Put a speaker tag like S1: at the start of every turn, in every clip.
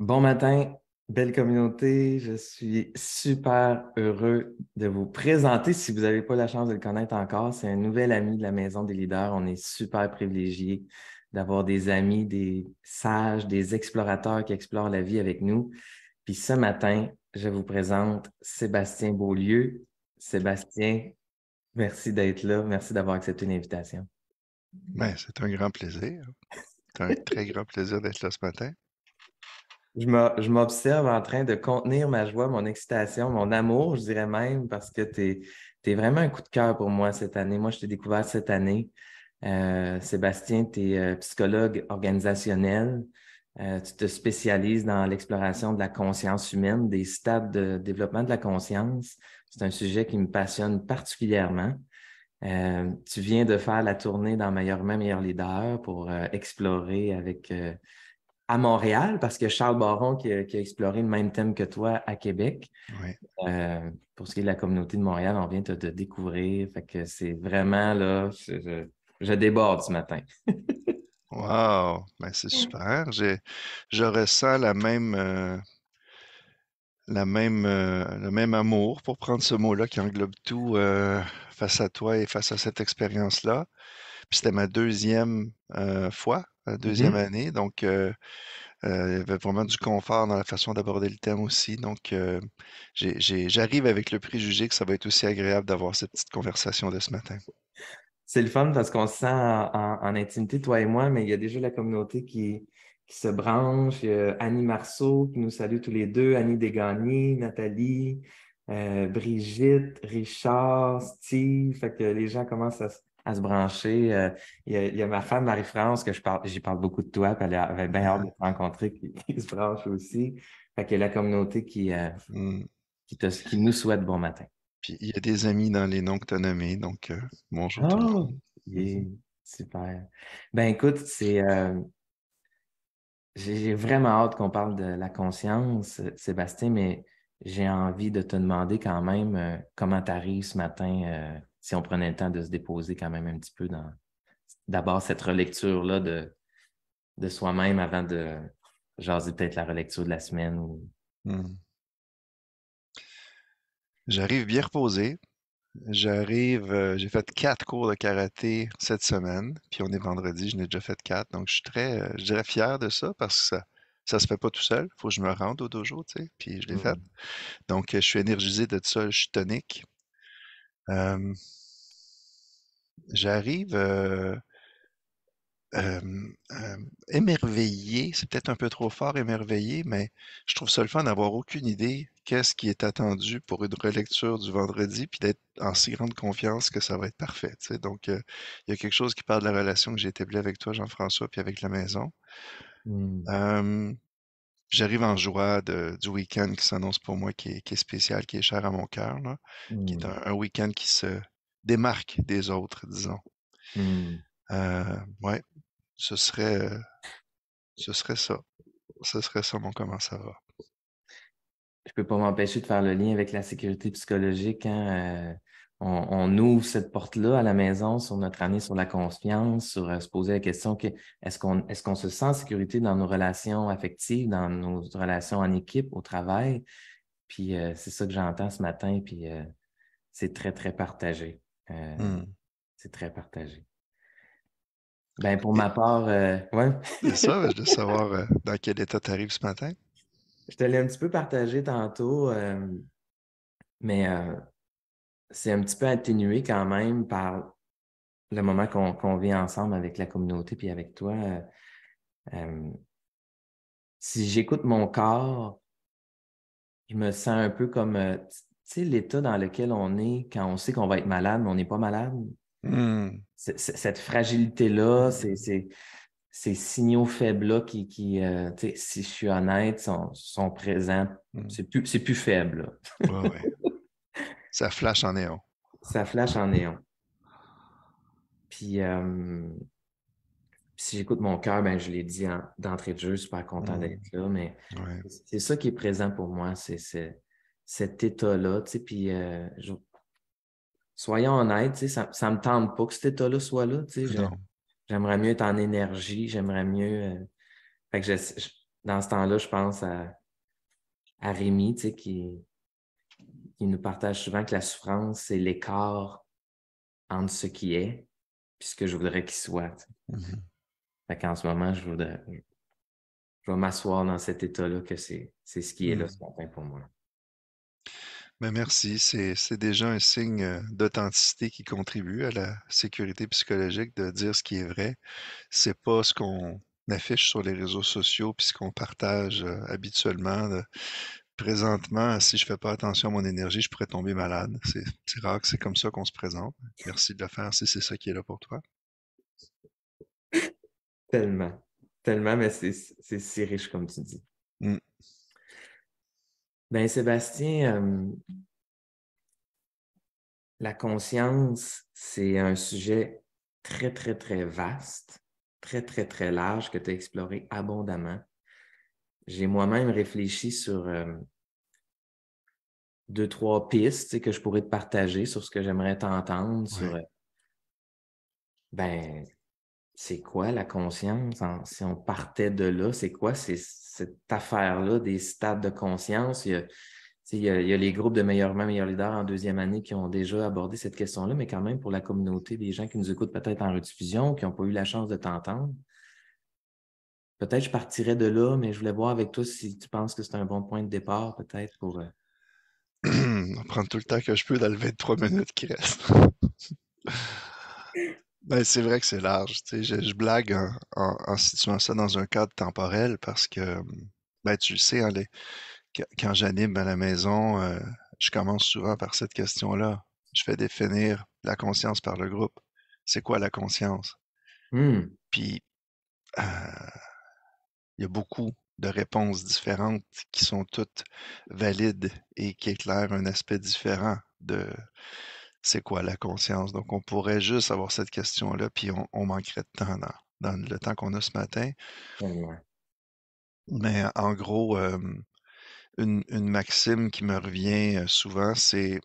S1: Bon matin, belle communauté. Je suis super heureux de vous présenter. Si vous n'avez pas la chance de le connaître encore, c'est un nouvel ami de la Maison des leaders. On est super privilégiés d'avoir des amis, des sages, des explorateurs qui explorent la vie avec nous. Puis ce matin, je vous présente Sébastien Beaulieu. Sébastien, merci d'être là. Merci d'avoir accepté l'invitation. Ben, c'est un grand plaisir. C'est un très grand plaisir d'être là ce matin. Je m'observe en train de contenir ma joie, mon excitation, mon amour, je dirais même, parce que tu es, vraiment un coup de cœur pour moi cette année. Moi, je t'ai découvert cette année. Euh, Sébastien, tu es euh, psychologue organisationnel. Euh, tu te spécialises dans l'exploration de la conscience humaine, des stades de développement de la conscience. C'est un sujet qui me passionne particulièrement. tu viens de faire la tournée dans Meilleur Main, Meilleur Leader pour explorer avec à Montréal, parce que Charles Baron qui a, exploré le même thème que toi à Québec. Euh, pour ce qui est de la communauté de Montréal, on vient de te découvrir. Fait que c'est vraiment là, je, déborde ce matin. wow! Ben, c'est super. Je ressens la même. Euh,
S2: la même, euh, le même amour, pour prendre ce mot-là qui englobe tout face à toi et face à cette expérience-là. Puis c'était ma deuxième fois euh, mmh deuxième année. Donc, il y avait vraiment du confort dans la façon d'aborder le thème aussi. Donc, j'arrive avec le préjugé que ça va être aussi agréable d'avoir
S1: cette petite conversation de ce matin. C'est le fun parce qu'on se sent en, intimité, toi et moi, mais il y a déjà la communauté qui, se branche. Annie Marceau qui nous salue tous les deux, Annie Degagny, Nathalie, euh, Brigitte, Richard, Steve. Fait que les gens commencent à, se à se brancher. Euh, il, y a, ma femme Marie-France que je parle, j'y parle beaucoup de toi, puis elle avait bien hâte de te rencontrer, qui, se branche aussi. Fait qu'il y a la communauté euh, mm. qui, nous souhaite bon matin. Puis il y a des amis dans les noms que tu as nommés, donc euh, bonjour tout ah, super. Ben écoute, c'est. j'ai vraiment hâte qu'on parle de la conscience, Sébastien, mais j'ai envie de te demander quand même comment tu arrives ce matin si on prenait le temps de se déposer quand même un petit peu dans d'abord cette relecture-là de, de soi-même avant de jaser peut-être la relecture de la semaine. Hmm. J'arrive bien reposé.
S2: J'arrive, euh, j'ai fait quatre cours de karaté cette semaine, puis on est vendredi, je n'ai déjà fait quatre. Donc, je suis très, euh, fier de ça parce que ça, ça se fait pas tout seul. Il faut que je me rende au dojo, tu sais, puis je l'ai hmm. fait. Donc, euh, je suis énergisé de ça, je suis tonique. J'arrive émerveillé, c'est peut-être un peu trop fort émerveillé, mais je trouve ça le fun d'avoir aucune idée qu'est-ce qui est attendu pour une relecture du vendredi, puis d'être en si grande confiance que ça va être parfait. Donc, il y a quelque chose qui parle de la relation que j'ai établie avec toi, Jean-François, puis avec la maison. Mmh j'arrive en joie du week-end qui s'annonce pour moi, qui est, spécial, qui est cher à mon cœur, qui est mmh. un, week-end qui se démarque des autres, disons. Oui, mmh. euh, ouais, ce serait, euh, ce serait ça. Ce serait ça mon comment ça va.
S1: Je peux pas m'empêcher de faire le lien avec la sécurité psychologique. Hein? Euh, on, ouvre cette porte-là à la maison sur notre année sur la confiance, sur euh, se poser la question que, est-ce qu'on est qu'on se sent en sécurité dans nos relations affectives, dans nos relations en équipe, au travail? Puis euh, c'est ça que j'entends ce matin, puis euh, c'est très, très partagé. Hmm. C'est très partagé. Ben, pour ma part, ouais. c'est ça, je veux savoir dans quel état tu arrives ce matin. Je te l'ai un petit peu partagé tantôt, mais c'est un petit peu atténué quand même par le moment qu'on vit ensemble avec la communauté puis avec toi. Euh, euh, si j'écoute mon corps, il me sent un peu comme euh, tu sais, l'état dans lequel on est quand on sait qu'on va être malade, mais on n'est pas malade. Hmm. cette fragilité-là, ces signaux faibles-là qui, si je suis honnête, sont, présents. Hmm. C'est plus, faible. Ouais, ouais. Ça flash en néon. Ça flash en néon. Puis, euh, si j'écoute mon cœur, ben, je l'ai dit d'entrée de jeu, je suis super content mm. d'être là, mais c'est ça qui est présent pour moi, c'est, cet état-là. puis, euh, soyons honnêtes, ça ne me tente pas que cet état-là soit là. j'aimerais mieux être en énergie, j'aimerais mieux. Euh, dans ce temps-là, je pense à, Rémi, qui, il nous partage souvent que la souffrance, c'est l'écart entre ce qui est et ce que je voudrais qu'il soit. Mm-hmm. En ce moment, je voudrais. m'asseoir dans cet état-là que c'est ce qui est là mm. ce matin pour moi.
S2: Ben, merci. C'est déjà un signe euh, d'authenticité qui contribue à la sécurité psychologique de dire ce qui est vrai. Ce n'est pas ce qu'on affiche sur les réseaux sociaux puis ce qu'on partage euh, habituellement présentement, si je ne fais pas attention à mon énergie, je pourrais tomber malade. C'est rare que c'est comme ça qu'on se présente. Merci de le faire si c'est ça qui est là pour toi.
S1: Tellement. Tellement, mais c'est si riche comme tu dis. Mm. Ben, Sébastien, euh, la conscience, c'est un sujet très, très, très vaste, très, très, très large que tu as exploré abondamment j'ai moi-même réfléchi sur euh, deux, trois pistes que je pourrais te partager sur ce que j'aimerais t'entendre, euh, ben, c'est quoi la conscience? si on partait de là, c'est quoi cette affaire-là des stades de conscience? Il y, a, les groupes de meilleurs mains, meilleurs leaders en deuxième année qui ont déjà abordé cette question-là, mais quand même pour la communauté, des gens qui nous écoutent peut-être en rediffusion, qui n'ont pas eu la chance de t'entendre, peut-être je partirais de là, mais je voulais voir avec toi si tu penses que c'est un bon point de départ, peut-être pour. Euh, On prend tout le temps que je peux dans le 23 minutes qui restent.
S2: ben, c'est vrai que c'est large. Je, blague en, situant ça dans un cadre temporel parce que, ben, tu le sais, hein, quand j'anime à la maison, euh, je commence souvent par cette question-là. Je fais définir la conscience par le groupe. C'est quoi la conscience? Hmm. Puis, euh, il y a beaucoup de réponses différentes qui sont toutes valides et qui éclairent un aspect différent de c'est quoi la conscience. Donc, on pourrait juste avoir cette question-là, puis on, manquerait de temps dans, le temps qu'on a ce matin. Mais en gros, une, maxime qui me revient souvent, c'est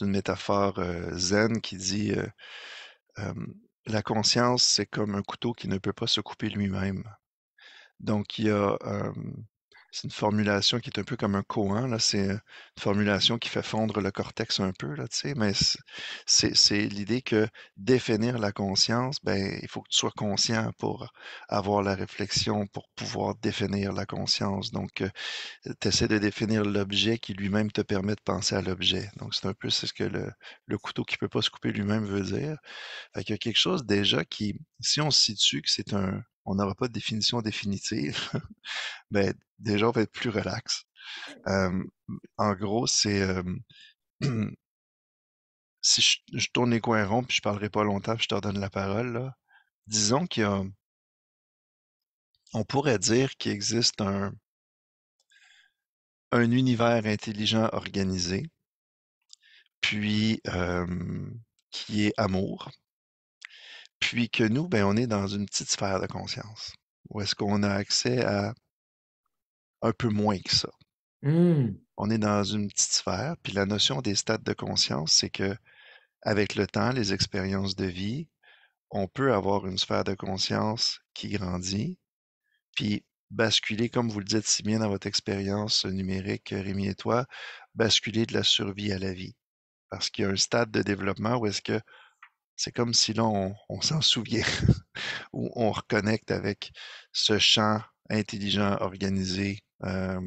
S2: une métaphore zen qui dit la conscience, c'est comme un couteau qui ne peut pas se couper lui-même. Donc, il y a, c'est une formulation qui est un peu comme un coin là, c'est une formulation qui fait fondre le cortex un peu, là, tu sais, mais c'est, c'est l'idée que définir la conscience, ben, il faut que tu sois conscient pour avoir la réflexion, pour pouvoir définir la conscience. Donc, euh, tu essaies de définir l'objet qui lui-même te permet de penser à l'objet. Donc, c'est un peu c'est ce que le, le couteau qui peut pas se couper lui-même veut dire. Fait qu'il y a quelque chose déjà qui, si on se situe que c'est un, on n'aura pas de définition définitive, mais déjà, on va être plus relax. en gros, c'est si je, tourne les coins ronds, puis je parlerai pas longtemps, je te redonne la parole, là. disons qu'il y a, on pourrait dire qu'il existe un, univers intelligent organisé, puis qui est amour, puis que nous, ben, on est dans une petite sphère de conscience. Où est-ce qu'on a accès à un peu moins que ça? Mmh. On est dans une petite sphère. Puis la notion des stades de conscience, c'est que avec le temps, les expériences de vie, on peut avoir une sphère de conscience qui grandit, puis basculer, comme vous le dites si bien dans votre expérience numérique, Rémi et toi, basculer de la survie à la vie. Parce qu'il y a un stade de développement où est-ce que c'est comme si là, on, s'en souvient ou on reconnecte avec ce champ intelligent, organisé. Euh,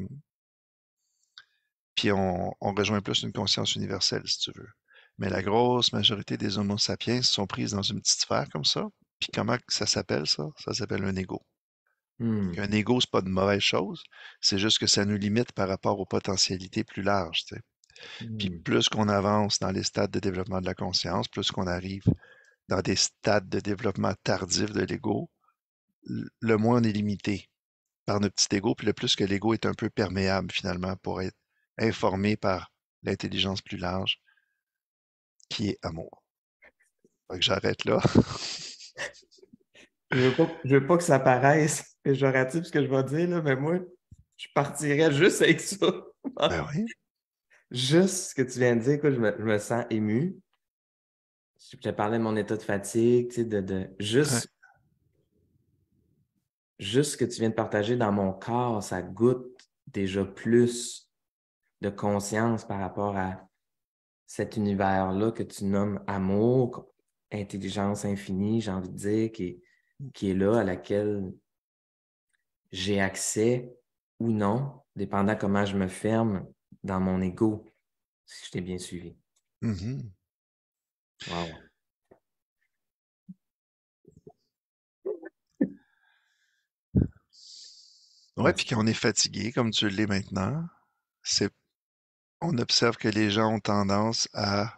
S2: puis on, rejoint plus une conscience universelle, si tu veux. Mais la grosse majorité des Homo sapiens sont prises dans une petite sphère comme ça. Puis comment ça s'appelle ça? Ça s'appelle un ego. Hmm. Un ego, n'est pas de mauvaise chose, c'est juste que ça nous limite par rapport aux potentialités plus larges. sais. Puis mmh. plus qu'on avance dans les stades de développement de la conscience, plus qu'on arrive dans des stades de développement tardif de l'ego, le moins on est limité par notre petit ego, puis le plus que l'ego est un peu perméable finalement pour être informé par l'intelligence plus large qui est amour. Fait que j'arrête là.
S1: je, veux pas, veux pas que ça paraisse péjoratif ce que je vais dire, là, mais moi, je partirais juste avec ça. ben oui juste ce que tu viens de dire, je me, je sens ému. Je te parlais de mon état de fatigue, de, juste, juste ce que tu viens de partager dans mon corps, ça goûte déjà plus de conscience par rapport à cet univers-là que tu nommes amour, intelligence infinie, j'ai envie de dire, qui mm. qui est là, à laquelle j'ai accès ou non, dépendant comment je me ferme dans mon ego, si je t'ai bien suivi.
S2: Mm-hmm. Ouais, puis quand on est fatigué, comme tu l'es maintenant, on observe que les gens ont tendance à,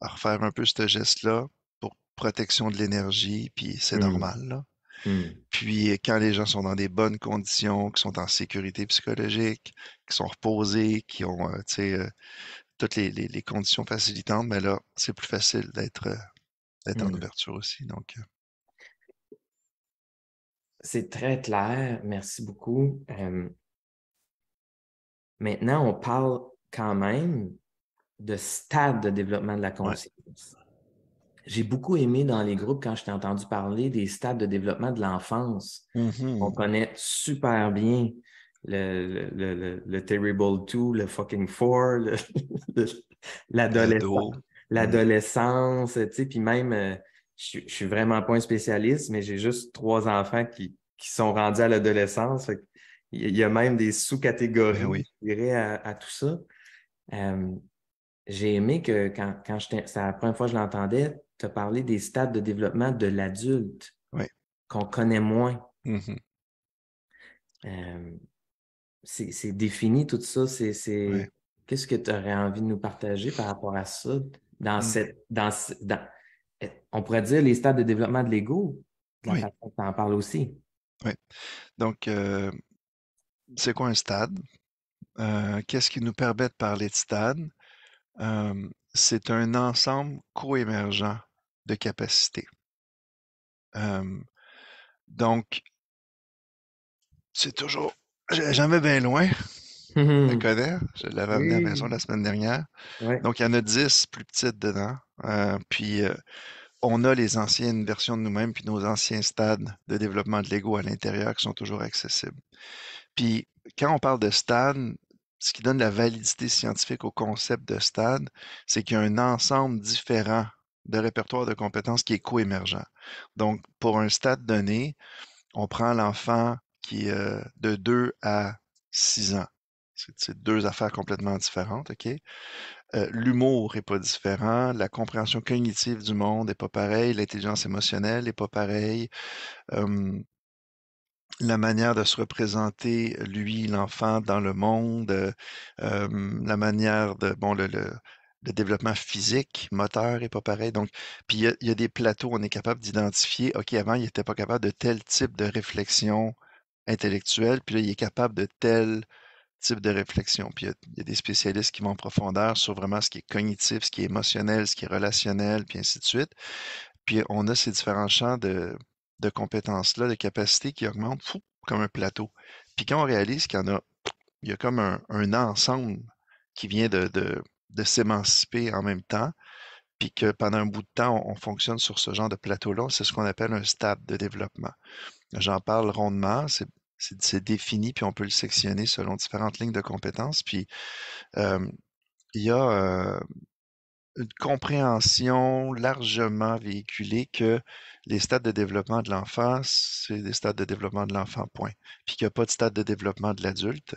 S2: refaire un peu ce geste-là pour protection de l'énergie, puis c'est mm. normal.
S1: Là. Hmm.
S2: Puis euh, quand les gens sont dans des bonnes conditions, qui sont en sécurité psychologique, qui sont reposés, qui ont euh, euh, toutes les, conditions facilitantes, ben là, c'est plus facile d'être en hmm. ouverture aussi. Donc,
S1: C'est très clair. Merci beaucoup. Maintenant, on parle quand même de stade de développement de la conscience. J'ai beaucoup aimé dans les groupes quand je t'ai entendu parler des stades de développement de l'enfance. Mhm. On connaît super bien le, Terrible 2, le fucking 4, l'adolescence, l'adolescence, tu sais, puis même, euh, je, suis vraiment pas un spécialiste, mais j'ai juste trois enfants qui, sont rendus à l'adolescence. Il y a même des sous-catégories, ben à, tout ça. Euh, j'ai aimé que quand, c'est la première fois que je l'entendais, tu as parlé des stades de développement de l'adulte qu'on connaît moins. Mm-hmm. Euh, c'est défini tout ça. C'est Qu'est-ce que tu aurais envie de nous partager par rapport à ça? Dans mm. cette, dans, dans, eh, on pourrait dire les stades de développement de l'ego. Tu en parles aussi. Oui. Donc, euh, c'est quoi un stade? Euh,
S2: qu'est-ce qui nous permet de parler de stade? c'est un ensemble coémergent de capacités. donc, c'est toujours. J'en vais bien loin. Je mmh. connais. Je l'avais amené à la maison la semaine dernière. Donc, il y en a 10 plus petites dedans. Hein, puis, on a les anciennes versions de nous-mêmes, puis nos anciens stades de développement de l'ego à l'intérieur qui sont toujours accessibles. Puis, quand on parle de stade, ce qui donne la validité scientifique au concept de stade, c'est qu'il y a un ensemble différent de répertoire de compétences qui est coémergent. Donc, pour un stade donné, on prend l'enfant qui est euh, de 2 à 6 ans. C'est deux affaires complètement différentes, OK? Euh, l'humour n'est pas différent, la compréhension cognitive du monde n'est pas pareille, l'intelligence émotionnelle n'est pas pareille, euh, la manière de se représenter, lui, l'enfant, dans le monde, euh, la manière de, bon, le, le, développement physique, moteur et pas pareil. Donc, puis il y, a, des plateaux, on est capable d'identifier, OK, avant, il n'était pas capable de tel type de réflexion intellectuelle, puis là, il est capable de tel type de réflexion. Puis il y a des spécialistes qui vont en profondeur sur vraiment ce qui est cognitif, ce qui est émotionnel, ce qui est relationnel, puis ainsi de suite. Puis on a ces différents champs de, de compétences-là, de capacités qui augmentent comme un plateau. Puis quand on réalise qu'il y en a, il y a comme un, ensemble qui vient de, s'émanciper en même temps, puis que pendant un bout de temps, on, fonctionne sur ce genre de plateau-là, c'est ce qu'on appelle un stade de développement. J'en parle rondement, c'est défini, puis on peut le sectionner selon différentes lignes de compétences. Puis euh, il y a euh, une compréhension largement véhiculée que les stades de développement de l'enfant, c'est des stades de développement de l'enfant, point. Puis qu'il n'y a pas de stade de développement de l'adulte.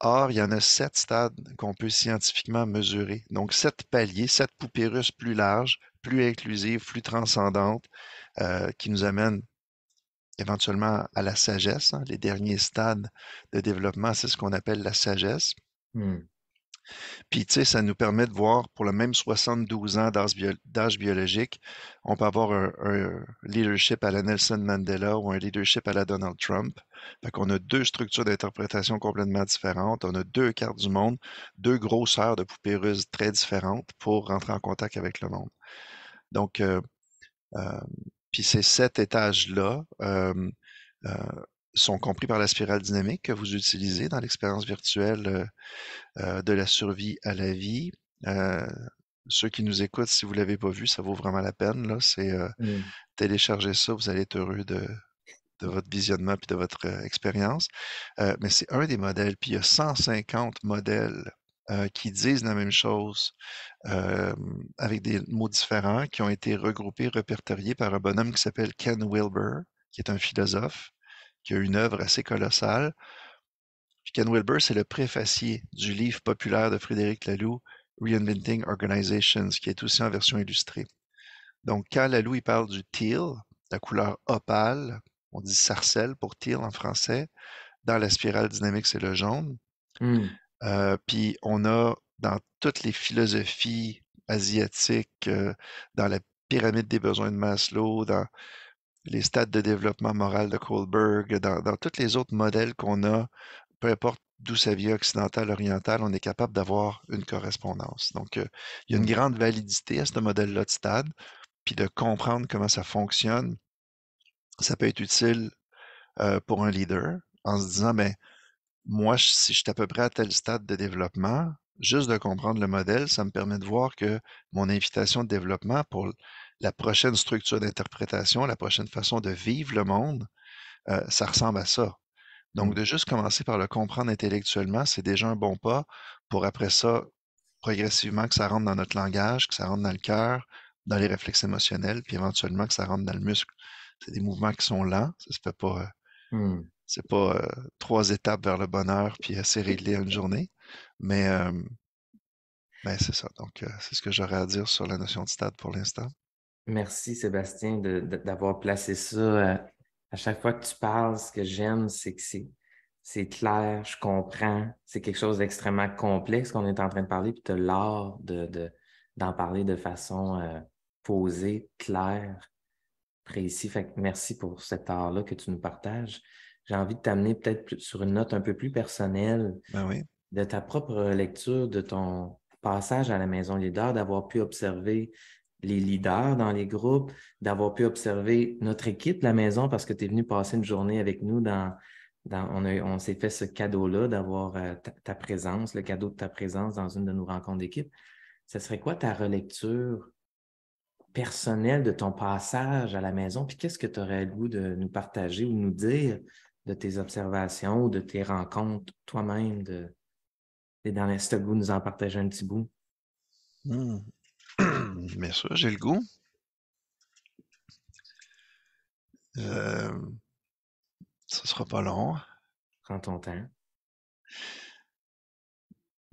S2: Or, il y en a sept stades qu'on peut scientifiquement mesurer. Donc, sept paliers, sept poupées plus larges, plus inclusives, plus transcendantes, euh, qui nous amènent éventuellement à la sagesse. Hein. Les derniers stades de développement, c'est ce qu'on appelle la sagesse. Hmm. Puis, tu sais, ça nous permet de voir, pour le même 72 ans d'âge, biologique, on peut avoir un, leadership à la Nelson Mandela ou un leadership à la Donald Trump. Fait qu'on a deux structures d'interprétation complètement différentes. On a deux cartes du monde, deux grosseurs de poupées russes très différentes pour rentrer en contact avec le monde. Donc, euh, euh, puis ces cet étages là euh, sont compris par la spirale dynamique que vous utilisez dans l'expérience virtuelle euh, euh, de la survie à la vie. Euh, ceux qui nous écoutent, si vous ne l'avez pas vu, ça vaut vraiment la peine. Là. C'est mmh. télécharger ça, vous allez être heureux de, de votre visionnement et de votre expérience. mais c'est un des modèles, puis il y a 150 modèles qui disent la même chose avec des mots différents qui ont été regroupés, répertoriés par un bonhomme qui s'appelle Ken Wilber, qui est un philosophe qui a une œuvre assez colossale. Ken Wilber, c'est le préfacier du livre populaire de Frédéric Laloux, Reinventing Organizations, qui est aussi en version illustrée. Donc, quand Laloux il parle du teal, la couleur opale, on dit sarcelle pour teal en français, dans la spirale dynamique, c'est le jaune. Hmm. Euh, puis on a dans toutes les philosophies asiatiques, euh, dans la pyramide des besoins de Maslow, dans les stades de développement moral de Kohlberg, dans, dans tous les autres modèles qu'on a, peu importe d'où ça vient, occidental, oriental, on est capable d'avoir une correspondance. Donc, euh, il y a une mm. grande validité à ce modèle-là de stade, puis de comprendre comment ça fonctionne, ça peut être utile euh, pour un leader en se disant, mais ben, moi, si je suis à peu près à tel stade de développement, juste de comprendre le modèle, ça me permet de voir que mon invitation de développement pour la prochaine structure d'interprétation, la prochaine façon de vivre le monde, euh, ça ressemble à ça. Donc, mmh. de juste commencer par le comprendre intellectuellement, c'est déjà un bon pas pour après ça, progressivement, que ça rentre dans notre langage, que ça rentre dans le cœur, dans les réflexes émotionnels, puis éventuellement que ça rentre dans le muscle. C'est des mouvements qui sont lents, ça se fait pas. Euh, mmh. C'est pas euh, trois étapes vers le bonheur, puis assez réglé une journée. Mais, c'est ça. Donc, c'est ce que j'aurais à dire sur la notion de stade pour l'instant.
S1: Merci Sébastien d'avoir placé ça. Euh, à, chaque fois que tu parles, ce que j'aime, c'est que c'est, clair, je comprends. C'est quelque chose d'extrêmement complexe qu'on est en train de parler, puis tu as l'art de, d'en parler de façon euh, posée, claire, précise. Fait que merci pour cet art-là que tu nous partages. J'ai envie de t'amener peut-être sur une note un peu plus personnelle ben de ta propre lecture de ton passage à la maison leader, d'avoir pu observer les leaders dans les groupes, d'avoir pu observer notre équipe, la maison, parce que tu es venu passer une journée avec nous dans. dans on, s'est fait ce cadeau-là d'avoir euh, ta, présence, le cadeau de ta présence dans une de nos rencontres d'équipe. Ce serait quoi ta relecture personnelle de ton passage à la maison? Puis qu'est-ce que tu aurais le goût de nous partager ou nous dire de tes observations ou de tes rencontres toi-même de, et dans goût, nous en partager un petit bout. Hmm bien sûr, j'ai le goût. Euh, ne sera pas long. Prends ton temps.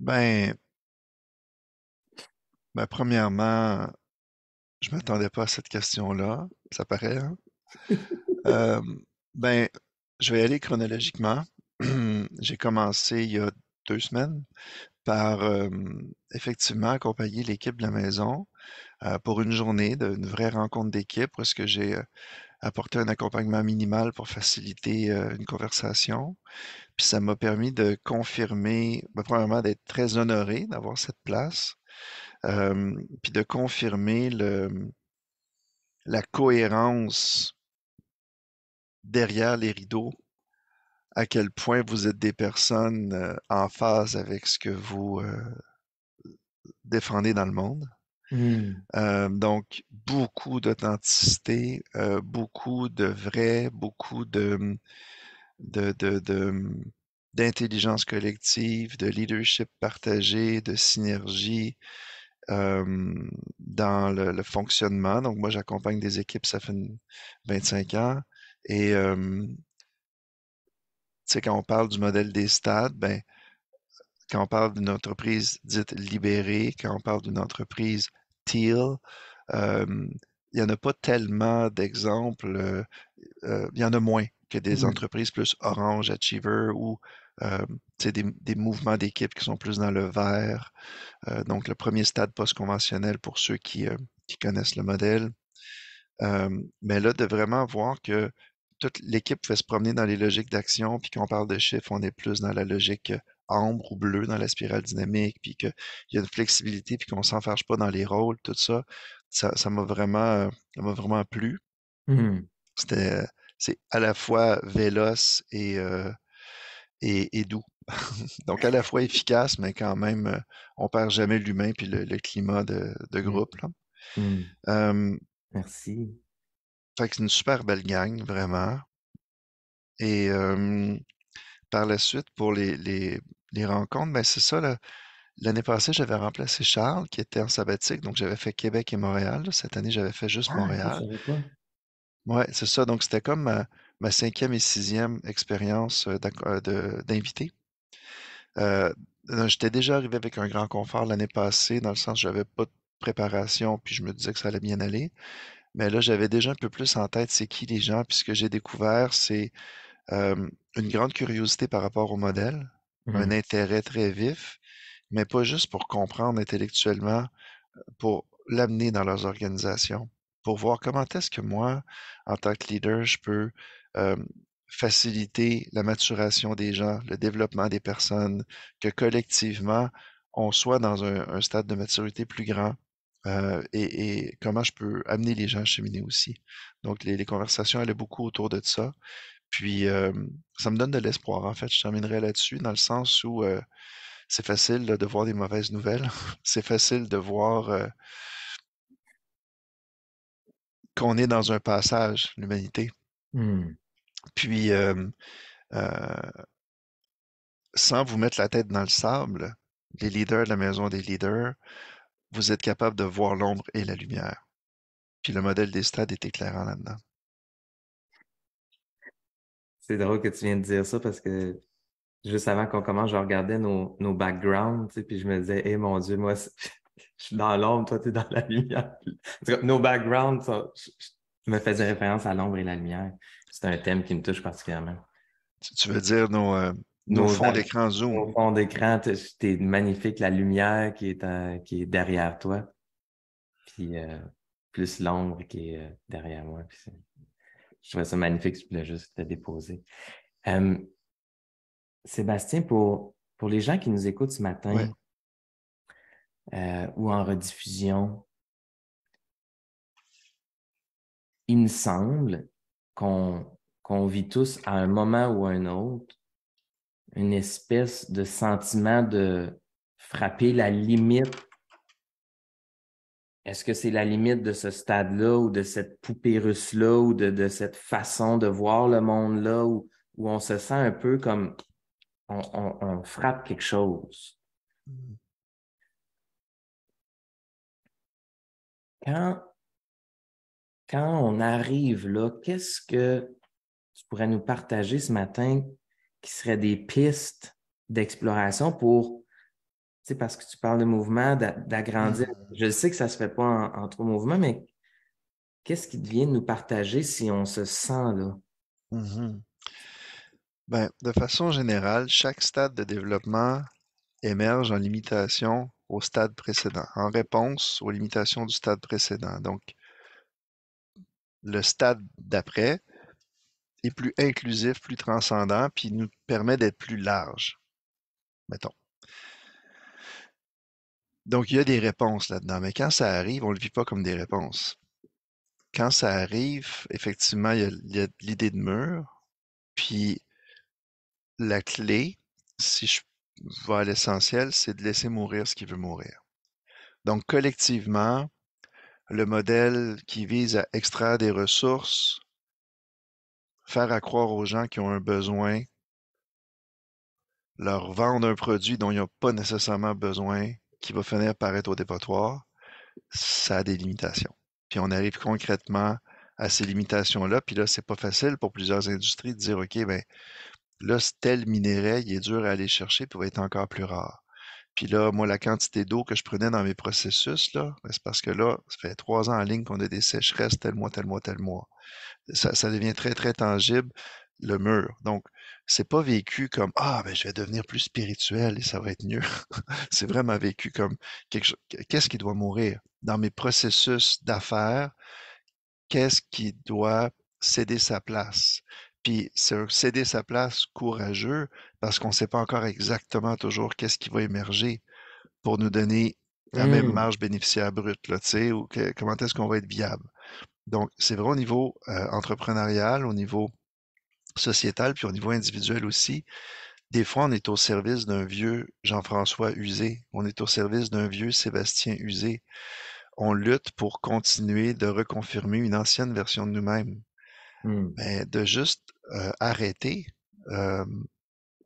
S2: Ben, ben premièrement, je m'attendais pas à cette question-là, ça paraît. Hein? Euh, ben, je vais aller chronologiquement. J'ai commencé il y a deux semaines par effectivement accompagner l'équipe de la maison pour une journée d'une vraie rencontre d'équipe parce que j'ai apporté un accompagnement minimal pour faciliter une conversation. Puis ça m'a permis de confirmer, ben, premièrement, d'être très honoré d'avoir cette place, puis de confirmer le, mmh, la cohérence derrière les rideaux à quel point vous êtes des personnes euh, en phase avec ce que vous euh, défendez dans le monde. Mmh. Euh, donc, beaucoup d'authenticité, beaucoup de vrai, beaucoup de, d'intelligence collective, de leadership partagé, de synergie dans le, fonctionnement. Donc, moi, j'accompagne des équipes, ça fait 25 ans. Et sais, quand on parle du modèle des stades, ben, quand on parle d'une entreprise dite libérée, quand on parle d'une entreprise teal, il n'y en a pas tellement d'exemples, euh, euh, il y en a moins que des mmh. entreprises plus Orange, Achiever ou des, des, mouvements d'équipe qui sont plus dans le vert. Euh, donc, le premier stade post-conventionnel pour ceux qui connaissent le modèle. mais là, de vraiment voir que toute l'équipe pouvait se promener dans les logiques d'action, puis qu'on parle de chiffres, on est plus dans la logique euh, ambre ou bleu dans la spirale dynamique, puis qu'il y a une flexibilité, puis qu'on ne s'enfarge pas dans les rôles, tout ça, ça m'a vraiment, euh, vraiment plu. Mmh. C'était euh, c'est à la fois véloce et, et, doux. Donc à la fois efficace, mais quand même, on perd jamais l'humain puis le, climat de, mmh. groupe. Mmh. Merci. Fait que c'est une super belle gang, vraiment. Et par la suite, pour les, rencontres, ben c'est ça. L'année passée, j'avais remplacé Charles, qui était en sabbatique, donc j'avais fait Québec et Montréal. Cette année, j'avais fait juste ah, Montréal. Ouais, c'est ça. Donc, c'était comme euh, ma, cinquième et sixième expérience euh, euh, d'invité. j'étais déjà arrivé avec un grand confort l'année passée, dans le sens je n'avais pas de préparation, puis je me disais que ça allait bien aller. Mais là, j'avais déjà un peu plus en tête c'est qui les gens. Puis ce que j'ai découvert, c'est une grande curiosité par rapport au modèle, un mmh. intérêt très vif, mais pas juste pour comprendre intellectuellement, pour l'amener dans leurs organisations, pour voir comment est-ce que moi, en tant que leader, je peux faciliter la maturation des gens, le développement des personnes, que collectivement, on soit dans un stade de maturité plus grand, euh, et, comment je peux amener les gens à cheminer aussi. Donc, les, conversations allaient beaucoup autour de ça. Puis, ça me donne de l'espoir, en fait. Je terminerai là-dessus, dans le sens où c'est facile de voir des mauvaises nouvelles. c'est facile de voir qu'on est dans un passage, l'humanité. Mmh. Puis, sans vous mettre la tête dans le sable, les leaders de la maison des leaders, vous êtes capable de voir l'ombre et la lumière. Puis le modèle des stades est éclairant là-dedans.
S1: C'est drôle que tu viens de dire ça parce que juste avant qu'on commence, je regardais nos, backgrounds, tu puis je me disais, hé mon Dieu, moi, je suis dans l'ombre, toi, tu es dans la lumière. nos backgrounds, ça, me faisais référence à l'ombre et la lumière. C'est un thème qui me touche particulièrement. Tu veux dire nos, euh, nos, fonds d'écran Zoom. Nos fonds d'écran, c'était magnifique, la lumière qui est, qui est derrière toi, puis euh, plus l'ombre qui est euh, derrière moi. Puis je trouvais ça magnifique, je voulais juste te déposer. Sébastien, pour, pour les gens qui nous écoutent ce matin euh, ou en rediffusion, il me semble qu'on vit tous à un moment ou à un autre une espèce de sentiment de frapper la limite. Est-ce que c'est la limite de ce stade-là ou de cette poupée russe-là ou de, cette façon de voir le monde-là où, on se sent un peu comme on, frappe quelque chose? Quand, quand on arrive là, qu'est-ce que tu pourrais nous partager ce matin qui seraient des pistes d'exploration pour, tu sais, parce que tu parles de mouvement, d'agrandir. Mm. Je sais que ça ne se fait pas en, mouvements, mais qu'est-ce qui devient de nous partager si on se sent là? Mm-hmm.
S2: Ben, de façon générale, chaque stade de développement émerge en limitation au stade précédent, en réponse aux limitations du stade précédent. Donc, le stade d'après est plus inclusif, plus transcendant, puis nous permet d'être plus large, mettons. Donc, il y a des réponses là-dedans, mais quand ça arrive, on ne le vit pas comme des réponses. Quand ça arrive, effectivement, il y a l'idée de mur, puis la clé, si je vois l'essentiel, c'est de laisser mourir ce qui veut mourir. Donc, collectivement, le modèle qui vise à extraire des ressources faire accroire aux gens qui ont un besoin, leur vendre un produit dont ils a pas nécessairement besoin, qui va finir par être au dépotoir, ça a des limitations. Puis on arrive concrètement à ces limitations-là. Puis là, c'est pas facile pour plusieurs industries de dire OK, ben là, tel minerai, il est dur à aller chercher, puis va être encore plus rare. Puis là, moi, la quantité d'eau que je prenais dans mes processus, là, ben, c'est parce que là, ça fait trois ans en ligne qu'on a des sécheresses tel mois, tel mois, tel mois. Ça, devient très, très tangible, le mur. Donc, c'est pas vécu comme Ah, ben, je vais devenir plus spirituel et ça va être mieux. c'est vraiment vécu comme qu'est-ce qui doit mourir dans mes processus d'affaires? Qu'est-ce qui doit céder sa place? Puis c'est céder sa place courageux parce qu'on ne sait pas encore exactement toujours qu'est-ce qui va émerger pour nous donner la même mmh. marge bénéficiaire brute, là, ou comment est-ce qu'on va être viable. Donc, c'est vrai au niveau entrepreneurial, au niveau sociétal, puis au niveau individuel aussi. Des fois, on est au service d'un vieux Jean-François Usé, on est au service d'un vieux Sébastien Usé. On lutte pour continuer de reconfirmer une ancienne version de nous-mêmes. Mmh. Mais de juste euh, arrêter,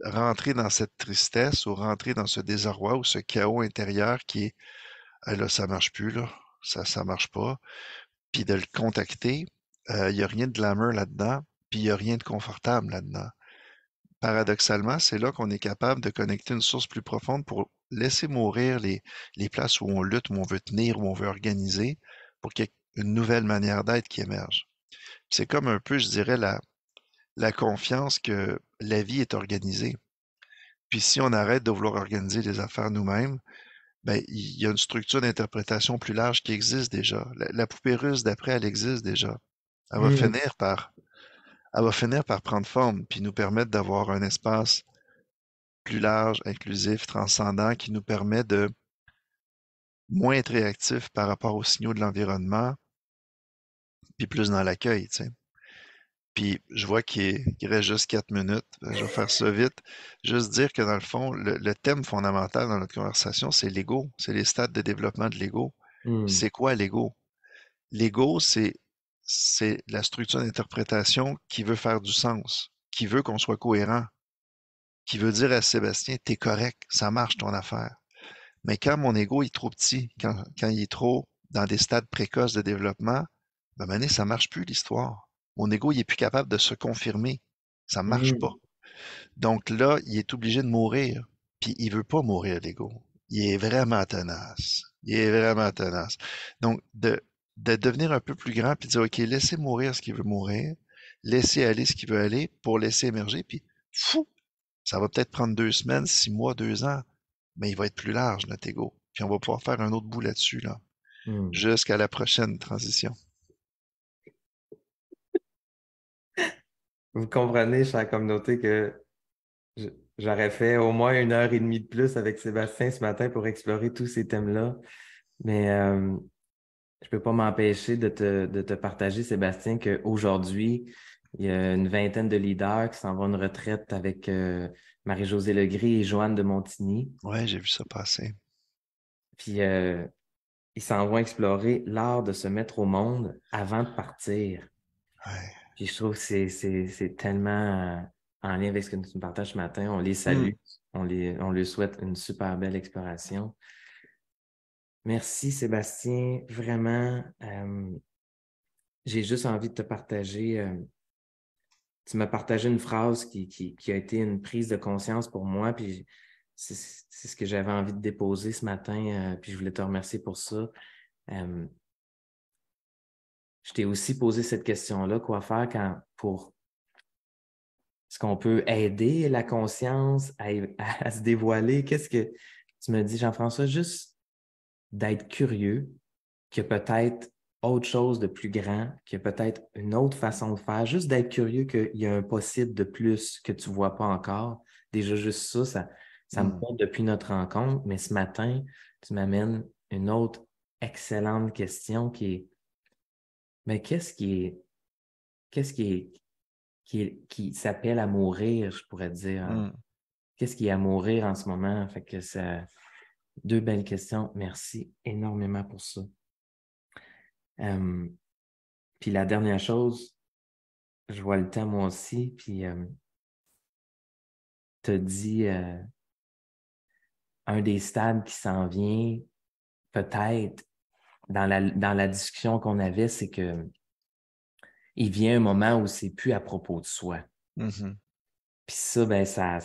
S2: rentrer dans cette tristesse ou rentrer dans ce désarroi ou ce chaos intérieur qui est là, ça marche plus, ça, ça marche pas, puis de le contacter, il n'y a rien de glamour là-dedans, puis il n'y a rien de confortable là-dedans. Paradoxalement, c'est là qu'on est capable de connecter une source plus profonde pour laisser mourir les, les places où on lutte, où on veut tenir, où on veut organiser, pour qu'il y ait une nouvelle manière d'être qui émerge. C'est comme un peu, je dirais, la, la confiance que la vie est organisée. Puis si on arrête de vouloir organiser les affaires nous-mêmes, ben, il y a une structure d'interprétation plus large qui existe déjà. La, poupée russe d'après, elle existe déjà. Elle va, mmh. finir par, elle va finir par prendre forme, puis nous permettre d'avoir un espace plus large, inclusif, transcendant, qui nous permet de moins être réactif par rapport aux signaux de l'environnement, puis plus dans l'accueil. Tu sais. Puis je vois qu'il reste juste quatre minutes. Ben, je vais faire ça vite. Juste dire que dans le fond, le, thème fondamental dans notre conversation, c'est l'ego. C'est les stades de développement de l'ego. Hmm. C'est quoi l'ego? L'ego, c'est la structure d'interprétation qui veut faire du sens, qui veut qu'on soit cohérent, qui veut dire à Sébastien, t'es correct, ça marche ton affaire. Mais quand mon ego est trop petit, quand, il est trop dans des stades précoces de développement, ben, mané, ça marche plus l'histoire mon ego, il est plus capable de se confirmer. Ça marche mmh. pas. Donc là, il est obligé de mourir. Puis il veut pas mourir, l'ego. Il est vraiment tenace. Il est vraiment tenace. Donc, de, de devenir un peu plus grand, puis de dire, OK, laissez mourir ce qui veut mourir, laissez aller ce qui veut aller pour laisser émerger, puis fou, ça va peut-être prendre deux semaines, six mois, deux ans, mais il va être plus large, notre ego. Puis on va pouvoir faire un autre bout là-dessus, là, mmh. jusqu'à la prochaine transition.
S1: vous comprenez, chère communauté, que j'aurais fait au moins une heure et demie de plus avec Sébastien ce matin pour explorer tous ces thèmes-là. Mais euh, je ne peux pas m'empêcher de te, partager, Sébastien, qu'aujourd'hui, il y a une vingtaine de leaders qui s'en vont à une retraite avec euh, Marie-Josée Legris et Joanne de Montigny. Oui, j'ai vu ça passer. Puis euh, ils s'en vont explorer l'art de se mettre au monde avant de partir. Oui. Puis je trouve que c'est tellement euh, en lien avec ce que tu nous partages ce matin. On les mm. salue, on, les, on leur souhaite une super belle exploration. Merci Sébastien, vraiment. Euh, j'ai juste envie de te partager. Euh, tu m'as partagé une phrase qui, qui, a été une prise de conscience pour moi, puis c'est ce que j'avais envie de déposer ce matin, puis je voulais te remercier pour ça je t'ai aussi posé cette question-là, quoi faire quand, pour... Est-ce qu'on peut aider la conscience à, se dévoiler? Qu'est-ce que tu me dis, Jean-François, juste d'être curieux, qu'il y a peut-être autre chose de plus grand, qu'il y a peut-être une autre façon de faire, juste d'être curieux qu'il y a un possible de plus que tu ne vois pas encore. Déjà, juste ça, ça, me compte mm. depuis notre rencontre, mais ce matin, tu m'amènes une autre excellente question qui est mais qu'est-ce qui est, qu'est-ce qui qui, s'appelle à mourir, je pourrais dire. Hmm. Qu'est-ce qui est à mourir en ce moment? Fait que ça, deux belles questions. Merci énormément pour ça. puis la dernière chose, je vois le temps moi aussi, puis tu te dit euh, un des stades qui s'en vient, peut-être dans la, discussion qu'on avait, c'est que il vient un moment où c'est plus à propos de soi. Mm-hmm. Puis ça, ben, ça,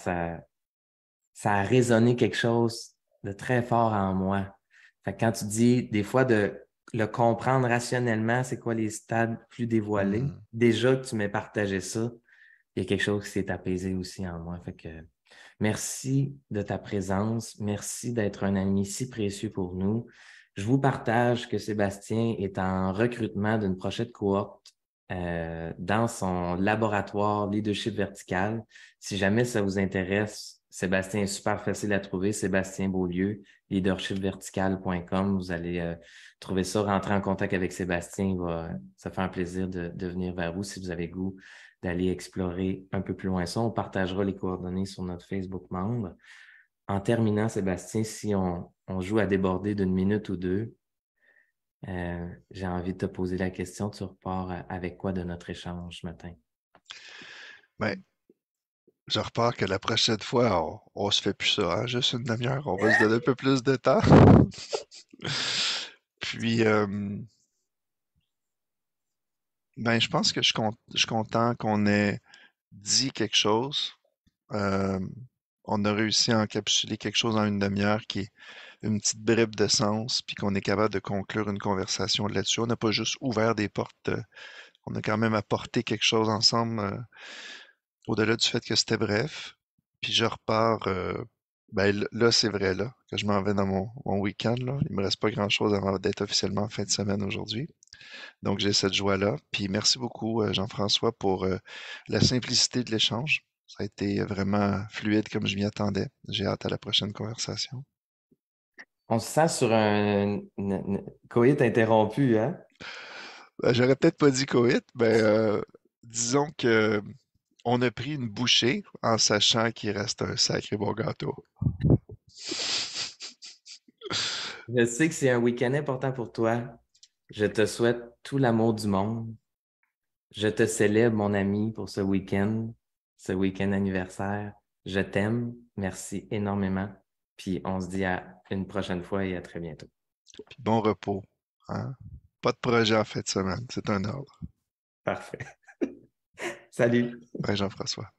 S1: a résonné quelque chose de très fort en moi. Fait que quand tu dis des fois de le comprendre rationnellement, c'est quoi les stades plus dévoilés, mm-hmm. déjà que tu m'as partagé ça, il y a quelque chose qui s'est apaisé aussi en moi. Fait que merci de ta présence, merci d'être un ami si précieux pour nous. Je vous partage que Sébastien est en recrutement d'une prochaine cohorte euh, dans son laboratoire Leadership Vertical. Si jamais ça vous intéresse, Sébastien est super facile à trouver, Sébastien Beaulieu, leadershipvertical.com. Vous allez euh, trouver ça, rentrer en contact avec Sébastien. ça fait un plaisir de, de, venir vers vous si vous avez goût d'aller explorer un peu plus loin ça. On partagera les coordonnées sur notre Facebook membre. En terminant, Sébastien, si on, on joue à déborder d'une minute ou deux, euh, j'ai envie de te poser la question, tu repars avec quoi de notre échange ce matin? Bien,
S2: je repars que la prochaine fois, on, ne se fait plus ça, hein? juste une demi-heure, on va se donner un peu plus de temps. Puis, euh, ben, je pense que je, suis content qu'on ait dit quelque chose. Euh, on a réussi à encapsuler quelque chose en une demi-heure qui est une petite bribe de sens, puis qu'on est capable de conclure une conversation là-dessus. On n'a pas juste ouvert des portes, euh, on a quand même apporté quelque chose ensemble, euh, au-delà du fait que c'était bref. Puis je repars, euh, ben là, c'est vrai, là, que je m'en vais dans mon, week-end, là. il me reste pas grand-chose avant d'être officiellement fin de semaine aujourd'hui. Donc j'ai cette joie-là. Puis merci beaucoup, Jean-François, pour la simplicité de l'échange. Ça a été vraiment fluide comme je m'y attendais. J'ai hâte à la prochaine conversation.
S1: On se sent sur un, coït interrompu, hein?
S2: Ben, j'aurais peut-être pas dit coït, mais euh, disons que on a pris une bouchée en sachant qu'il reste un sacré bon gâteau.
S1: Je sais que c'est un week-end important pour toi. Je te souhaite tout l'amour du monde. Je te célèbre, mon ami, pour ce week-end, ce week-end anniversaire. Je t'aime. Merci énormément. Puis on se dit à une prochaine fois et à très bientôt.
S2: Puis bon repos. Hein? Pas de projet en fin de semaine, c'est un ordre. Parfait.
S1: Salut.
S2: Jean-François.